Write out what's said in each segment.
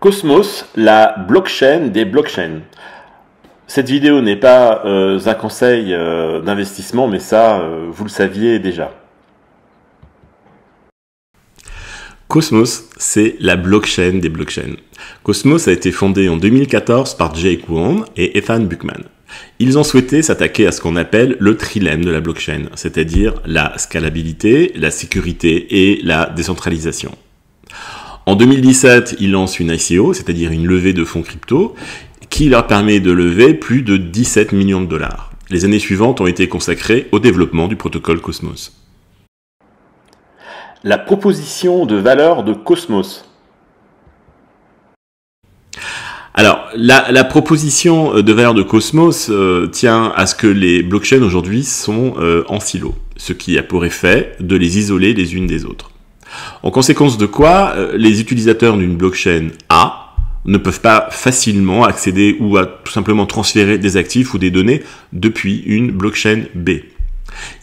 Cosmos, la blockchain des blockchains. Cette vidéo n'est pas euh, un conseil euh, d'investissement, mais ça, euh, vous le saviez déjà. Cosmos, c'est la blockchain des blockchains. Cosmos a été fondé en 2014 par Jake Wong et Ethan Buchman. Ils ont souhaité s'attaquer à ce qu'on appelle le trilemme de la blockchain, c'est-à-dire la scalabilité, la sécurité et la décentralisation. En 2017, ils lancent une ICO, c'est-à-dire une levée de fonds crypto, qui leur permet de lever plus de 17 millions de dollars. Les années suivantes ont été consacrées au développement du protocole Cosmos la proposition de valeur de Cosmos. Alors, la, proposition euh, de valeur de Cosmos euh, tient à ce que les blockchains aujourd'hui sont euh, en silo, ce qui a pour effet de les isoler les unes des autres. En conséquence de quoi, les utilisateurs d'une blockchain A ne peuvent pas facilement accéder ou tout simplement transférer des actifs ou des données depuis une blockchain B.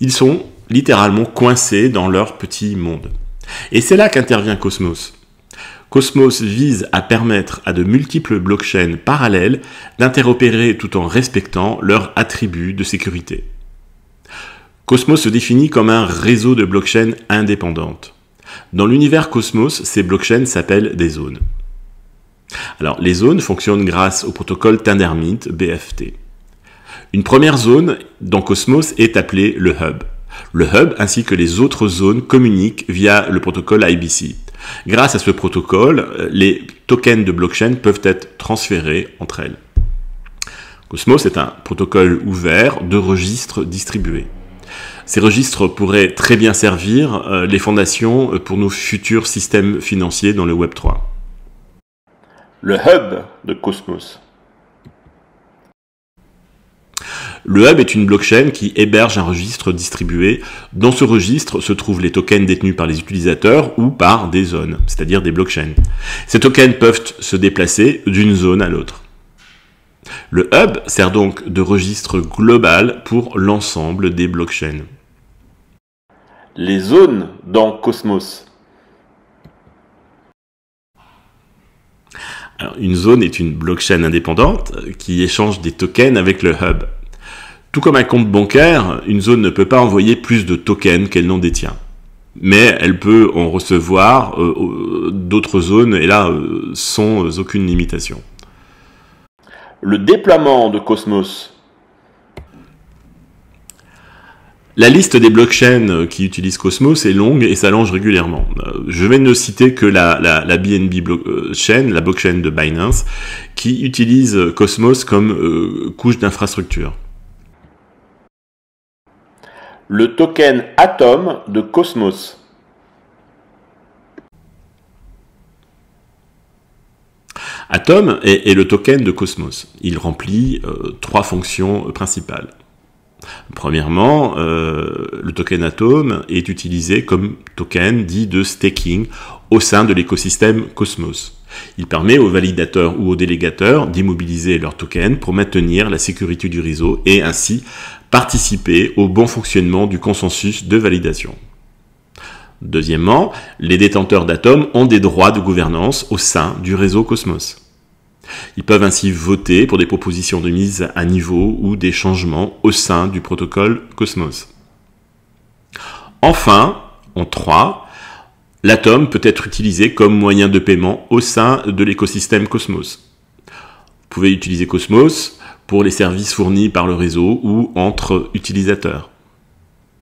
Ils sont littéralement coincés dans leur petit monde. Et c'est là qu'intervient Cosmos. Cosmos vise à permettre à de multiples blockchains parallèles d'interopérer tout en respectant leurs attributs de sécurité. Cosmos se définit comme un réseau de blockchains indépendantes. Dans l'univers Cosmos, ces blockchains s'appellent des zones. Alors, les zones fonctionnent grâce au protocole Tendermint BFT. Une première zone dans Cosmos est appelée le hub. Le hub ainsi que les autres zones communiquent via le protocole IBC. Grâce à ce protocole, euh, les tokens de blockchain peuvent être transférés entre elles. Cosmos est un protocole ouvert de registres distribués. Ces registres pourraient très bien servir euh, les fondations euh, pour nos futurs systèmes financiers dans le Web3. Le hub de Cosmos Le hub est une blockchain qui héberge un registre distribué. Dans ce registre se trouvent les tokens détenus par les utilisateurs ou par des zones, c'est-à-dire des blockchains. Ces tokens peuvent se déplacer d'une zone à l'autre. Le hub sert donc de registre global pour l'ensemble des blockchains. Les zones dans Cosmos. une zone est une blockchain indépendante qui échange des tokens avec le hub. Tout comme un compte bancaire, une zone ne peut pas envoyer plus de tokens qu'elle n'en détient. Mais elle peut en recevoir euh, d'autres zones, et là, euh, sans aucune limitation. Le déploiement de Cosmos. La liste des blockchains euh, qui utilisent Cosmos est longue et s'allonge régulièrement. Je vais ne citer que la, BNB blockchain, la blockchain de Binance, qui utilise Cosmos comme couche d'infrastructure le token Atom de Cosmos. Atom est, le token de Cosmos. Il remplit euh, trois fonctions euh, principales. Premièrement, euh, le token Atom est utilisé comme token dit de staking au sein de l'écosystème Cosmos. Il permet aux validateurs ou aux délégateurs d'immobiliser leurs tokens pour maintenir la sécurité du réseau et ainsi participer au bon fonctionnement du consensus de validation. Deuxièmement, les détenteurs d'atomes ont des droits de gouvernance au sein du réseau Cosmos. Ils peuvent ainsi voter pour des propositions de mise à niveau ou des changements au sein du protocole Cosmos. Enfin, en 3, l'atome peut être utilisé comme moyen de paiement au sein de l'écosystème Cosmos. Vous pouvez utiliser Cosmos pour les services fournis par le réseau ou entre utilisateurs.